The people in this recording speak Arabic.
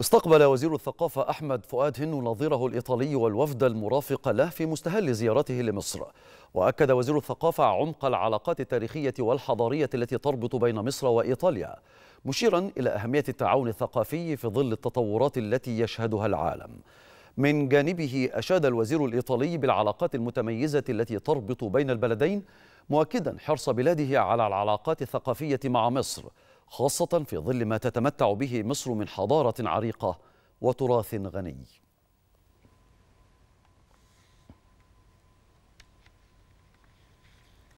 استقبل وزير الثقافة أحمد فؤاد هنو نظيره الإيطالي والوفد المرافق له في مستهل زيارته لمصر وأكد وزير الثقافة عمق العلاقات التاريخية والحضارية التي تربط بين مصر وإيطاليا مشيرا إلى أهمية التعاون الثقافي في ظل التطورات التي يشهدها العالم من جانبه أشاد الوزير الإيطالي بالعلاقات المتميزة التي تربط بين البلدين مؤكدا حرص بلاده على العلاقات الثقافية مع مصر خاصة في ظل ما تتمتع به مصر من حضارة عريقة وتراث غني